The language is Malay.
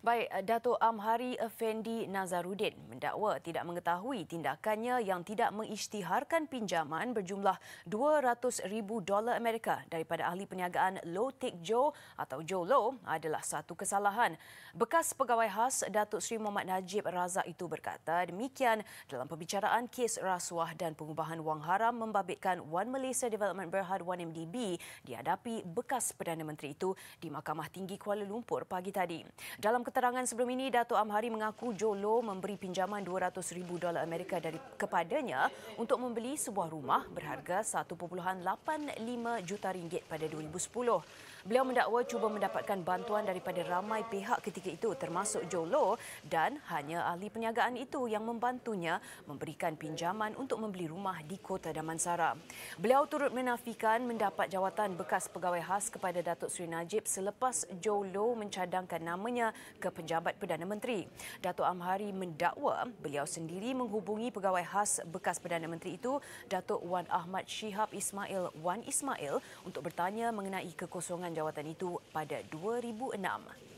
Baik, Dato' Amhari Effendi Nazarudin mendakwa tidak mengetahui tindakannya yang tidak mengisytiharkan pinjaman berjumlah 200 ribu dolar Amerika daripada ahli perniagaan Low Tech Joe atau Joe Low adalah satu kesalahan. Bekas pegawai khas Dato' Sri Muhammad Najib Razak itu berkata demikian dalam perbicaraan kes rasuah dan pengubahan wang haram membabitkan One Malaysia Development Berhad 1MDB dihadapi bekas Perdana Menteri itu di Mahkamah Tinggi Kuala Lumpur pagi tadi. Dalam keterangan sebelum ini, Dato' Amhari mengaku Jolo memberi pinjaman 200,000 dolar Amerika dari kepadanya untuk membeli sebuah rumah berharga 1.85 juta ringgit pada 2010. Beliau mendakwa cuba mendapatkan bantuan daripada ramai pihak ketika itu termasuk Jolo dan hanya ahli perniagaan itu yang membantunya memberikan pinjaman untuk membeli rumah di Kota Damansara. Beliau turut menafikan mendapat jawatan bekas pegawai khas kepada Datuk Sri Najib selepas Jolo mencadangkan namanya ke penjabat Perdana Menteri. Dato' Amhari mendakwa beliau sendiri menghubungi pegawai khas bekas Perdana Menteri itu, Dato' Wan Ahmad Shihab Ismail Wan Ismail untuk bertanya mengenai kekosongan jawatan itu pada 2006.